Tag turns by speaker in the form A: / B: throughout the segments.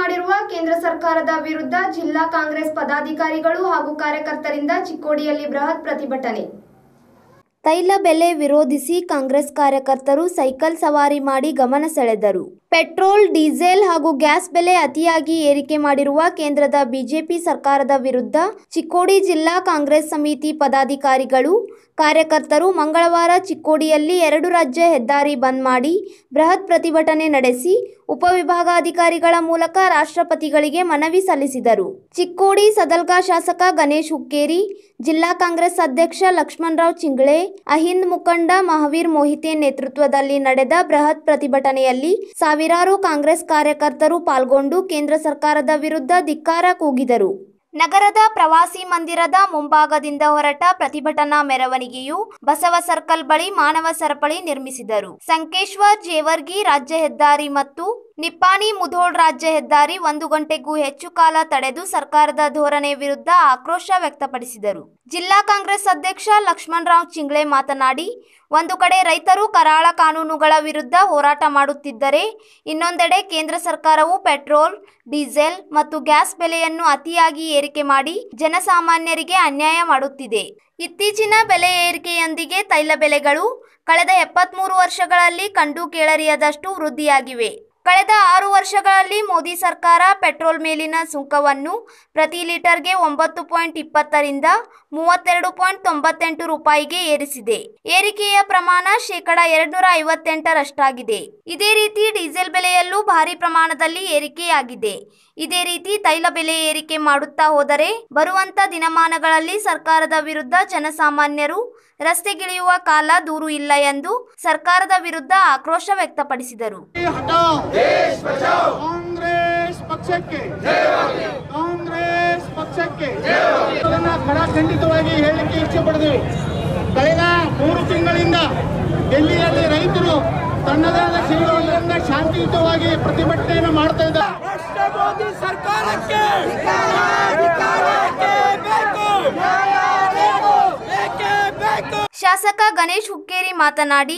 A: ಮಾಡಿರುವ ಕೇಂದ್ರ ಸರ್ಕಾರದ ವಿರುದ್ಧ ಜಿಲ್ಲಾ ಕಾಂಗ್ರೆಸ್ ಪದಾಧಿಕಾರಿಗಳು ಹಾಗೂ ಕಾರ್ಯಕರ್ತರಿಂದ ಚಿಕ್ಕೋಡಿಯಲ್ಲಿ ಬೃಹತ್ ಪ್ರತಿಭಟನೆ ತೈಲ ಬೆಲೆ ವಿರೋಧಿಸಿ ಕಾಂಗ್ರೆಸ್ ಕಾರ್ಯಕರ್ತರು ಸೈಕಲ್ ಸವಾರಿ ಮಾಡಿ ಗಮನ ಸೆಳೆದರು ಪೆಟ್ರೋಲ್ ಡೀಸೆಲ್ ಹಾಗೂ ಗ್ಯಾಸ್ ಬೆಲೆ ಅತಿಯಾಗಿ ಏರಿಕೆ ಮಾಡಿರುವ ಕೇಂದ್ರದ ಬಿಜೆಪಿ ಸರ್ಕಾರದ ವಿರುದ್ಧ ಚಿಕ್ಕೋಡಿ ಜಿಲ್ಲಾ ಕಾಂಗ್ರೆಸ್ ಸಮಿತಿ ಪದಾಧಿಕಾರಿಗಳು ಕಾರ್ಯಕರ್ತರು ಮಂಗಳವಾರ ಚಿಕ್ಕೋಡಿಯಲ್ಲಿ ಎರಡು ರಾಜ್ಯ ಹೆದ್ದಾರಿ ಬಂದ್ ಮಾಡಿ ಬೃಹತ್ ಪ್ರತಿಭಟನೆ ನಡೆಸಿ ಉಪವಿಭಾಗಾಧಿಕಾರಿಗಳ ಮೂಲಕ ರಾಷ್ಟ್ರಪತಿಗಳಿಗೆ ಮನವಿ ಸಲ್ಲಿಸಿದರು ಚಿಕ್ಕೋಡಿ ಸದಲ್ಗಾ ಶಾಸಕ ಗಣೇಶ್ ಹುಕ್ಕೇರಿ ಜಿಲ್ಲಾ ಕಾಂಗ್ರೆಸ್ ಅಧ್ಯಕ್ಷ ಲಕ್ಷ್ಮಣರಾವ್ ಚಿಂಗ್ಳೆ ಅಹಿಂದ್ ಮುಖಂಡ ಮಹಾವೀರ್ ಮೋಹಿತೆ ನೇತೃತ್ವದಲ್ಲಿ ನಡೆದ ಬೃಹತ್ ಪ್ರತಿಭಟನೆಯಲ್ಲಿ ಸಾವಿರ ಸಾವಿರಾರು ಕಾಂಗ್ರೆಸ್ ಕಾರ್ಯಕರ್ತರು ಪಾಲ್ಗೊಂಡು ಕೇಂದ್ರ ಸರ್ಕಾರದ ವಿರುದ್ಧ ಧಿಕ್ಕಾರ ಕೂಗಿದರು ನಗರದ ಪ್ರವಾಸಿ ಮಂದಿರದ ಮುಂಭಾಗದಿಂದ ಹೊರಟ ಪ್ರತಿಭಟನಾ ಮೆರವಣಿಗೆಯು ಬಸವ ಸರ್ಕಲ್ ಬಳಿ ಮಾನವ ಸರಪಳಿ ನಿರ್ಮಿಸಿದರು ಸಂಕೇಶ್ವರ್ ಜೇವರ್ಗಿ ರಾಜ್ಯ ಹೆದ್ದಾರಿ ಮತ್ತು ನಿಪ್ಪಾಣಿ ಮುಧೋಳ್ ರಾಜ್ಯ ಹೆದ್ದಾರಿ ಒಂದು ಗಂಟೆಗೂ ಹೆಚ್ಚು ಕಾಲ ತಡೆದು ಸರ್ಕಾರದ ಧೋರಣೆ ವಿರುದ್ಧ ಆಕ್ರೋಶ ವ್ಯಕ್ತಪಡಿಸಿದರು ಜಿಲ್ಲಾ ಕಾಂಗ್ರೆಸ್ ಅಧ್ಯಕ್ಷ ಲಕ್ಷ್ಮಣರಾವ್ ಚಿಂಗ್ಳೆ ಮಾತನಾಡಿ ಒಂದು ಕಡೆ ರೈತರು ಕರಾಳ ಕಾನೂನುಗಳ ವಿರುದ್ಧ ಹೋರಾಟ ಮಾಡುತ್ತಿದ್ದರೆ ಇನ್ನೊಂದೆಡೆ ಕೇಂದ್ರ ಸರ್ಕಾರವು ಪೆಟ್ರೋಲ್ ಡೀಸೆಲ್ ಮತ್ತು ಗ್ಯಾಸ್ ಬೆಲೆಯನ್ನು ಅತಿಯಾಗಿ ಏರಿಕೆ ಮಾಡಿ ಜನಸಾಮಾನ್ಯರಿಗೆ ಅನ್ಯಾಯ ಮಾಡುತ್ತಿದೆ ಇತ್ತೀಚಿನ ಬೆಲೆ ಏರಿಕೆಯೊಂದಿಗೆ ತೈಲ ಬೆಲೆಗಳು ಕಳೆದ ಎಪ್ಪತ್ತ್ಮೂರು ವರ್ಷಗಳಲ್ಲಿ ಕಂಡು ಕೇಳರಿಯದಷ್ಟು ವೃದ್ಧಿಯಾಗಿವೆ ಕಳೆದ ಆರು ವರ್ಷಗಳಲ್ಲಿ ಮೋದಿ ಸರ್ಕಾರ ಪೆಟ್ರೋಲ್ ಮೇಲಿನ ಸುಂಕವನ್ನು ಪ್ರತಿ ಲೀಟರ್ಗೆ ಒಂಬತ್ತು ಪಾಯಿಂಟ್ ಇಪ್ಪತ್ತರಿಂದ ಮೂವತ್ತೆರಡು ಪಾಯಿಂಟ್ ತೊಂಬತ್ತೆಂಟು ರೂಪಾಯಿಗೆ ಏರಿಸಿದೆ ಏರಿಕೆಯ ಪ್ರಮಾಣ ಶೇಕಡ ಎರಡ್ನೂರ ಐವತ್ತೆಂಟರಷ್ಟಾಗಿದೆ ಇದೇ ರೀತಿ ಡೀಸೆಲ್ ಬೆಲೆಯಲ್ಲೂ ಭಾರಿ ಪ್ರಮಾಣದಲ್ಲಿ ಏರಿಕೆಯಾಗಿದೆ ಇದೇ ರೀತಿ ತೈಲ ಬೆಲೆ ಏರಿಕೆ ಮಾಡುತ್ತಾ ಹೋದರೆ ಬರುವಂತ ದಿನಮಾನಗಳಲ್ಲಿ ಸರ್ಕಾರದ ವಿರುದ್ಧ ಜನಸಾಮಾನ್ಯರು ರಸ್ತೆಗಿಳಿಯುವ ಕಾಲ ದೂರು ಇಲ್ಲ ಎಂದು ಸರ್ಕಾರದ ವಿರುದ್ಧ ಆಕ್ರೋಶ ವ್ಯಕ್ತಪಡಿಸಿದರು ಕಾಂಗ್ರೆಸ್ ಪಕ್ಷಕ್ಕೆ ಕಾಂಗ್ರೆಸ್ ಪಕ್ಷಕ್ಕೆ ಖಡಾಖಂಡಿತವಾಗಿ ಹೇಳಲಿಕ್ಕೆ ಇಚ್ಛೆ ಪಡೆದಿವೆ ಕಳೆದ ಮೂರು ತಿಂಗಳಿಂದ ಡೆಲ್ಲಿಯಲ್ಲಿ ರೈತರು ತನ್ನದಾದ ಶ್ರೀಗಳಿಂದ ಶಾಂತಿಯುತವಾಗಿ ಪ್ರತಿಭಟನೆಯನ್ನು ಮಾಡ್ತಾ ಇದ್ದಾರೆ ಸರ್ಕಾರಕ್ಕೆ ಶಾಸಕ ಗಣೇಶ್ ಹುಕ್ಕೇರಿ ಮಾತನಾಡಿ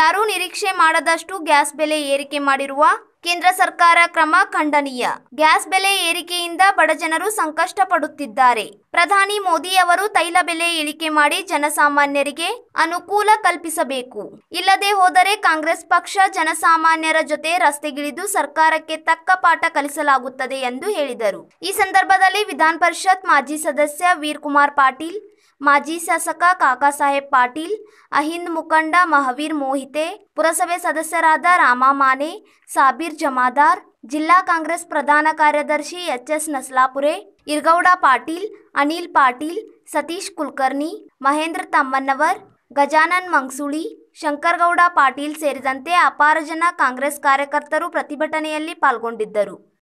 A: ಯಾರೂ ನಿರೀಕ್ಷೆ ಮಾಡದಷ್ಟು ಗ್ಯಾಸ್ ಬೆಲೆ ಏರಿಕೆ ಮಾಡಿರುವ ಕೇಂದ್ರ ಸರ್ಕಾರ ಕ್ರಮ ಖಂಡನೀಯ ಗ್ಯಾಸ್ ಬೆಲೆ ಏರಿಕೆಯಿಂದ ಬಡಜನರು ಸಂಕಷ್ಟ ಪಡುತ್ತಿದ್ದಾರೆ ಪ್ರಧಾನಿ ಮೋದಿ ಅವರು ತೈಲ ಬೆಲೆ ಇಳಿಕೆ ಮಾಡಿ ಜನಸಾಮಾನ್ಯರಿಗೆ ಅನುಕೂಲ ಕಲ್ಪಿಸಬೇಕು ಇಲ್ಲದೆ ಹೋದರೆ ಕಾಂಗ್ರೆಸ್ ಪಕ್ಷ ಜನಸಾಮಾನ್ಯರ ಜೊತೆ ರಸ್ತೆಗಿಳಿದು ಸರ್ಕಾರಕ್ಕೆ ತಕ್ಕ ಪಾಠ ಕಲಿಸಲಾಗುತ್ತದೆ ಎಂದು ಹೇಳಿದರು ಈ ಸಂದರ್ಭದಲ್ಲಿ ವಿಧಾನ ಪರಿಷತ್ ಮಾಜಿ ಸದಸ್ಯ ವೀರ್ ಕುಮಾರ್ ಪಾಟೀಲ್ ಮಾಜಿ ಶಾಸಕ ಕಾಕಾಸಾಹೇಬ್ ಪಾಟೀಲ್ ಅಹಿಂದ್ ಮುಖಂಡ ಮಹಾವೀರ್ ಮೋಹಿತೆ ಪುರಸಭೆ ಸದಸ್ಯರಾದ ರಾಮಾ ಮಾನೆ ಸಾಬೀರ್ ಜಮಾದಾರ್ ಜಿಲ್ಲಾ ಕಾಂಗ್ರೆಸ್ ಪ್ರಧಾನ ಕಾರ್ಯದರ್ಶಿ ಎಚ್ ಎಸ್ ನಸ್ಲಾಪುರೆ ಇರ್ಗೌಡ ಪಾಟೀಲ್ ಅನಿಲ್ ಪಾಟೀಲ್ ಸತೀಶ್ ಕುಲಕರ್ಣಿ ಮಹೇಂದ್ರ ತಮ್ಮನ್ನವರ್ ಗಜಾನನ್ ಮಂಗ್ಸೂಳಿ ಶಂಕರಗೌಡ ಪಾಟೀಲ್ ಸೇರಿದಂತೆ ಅಪಾರ ಜನ ಕಾಂಗ್ರೆಸ್ ಕಾರ್ಯಕರ್ತರು ಪ್ರತಿಭಟನೆಯಲ್ಲಿ ಪಾಲ್ಗೊಂಡಿದ್ದರು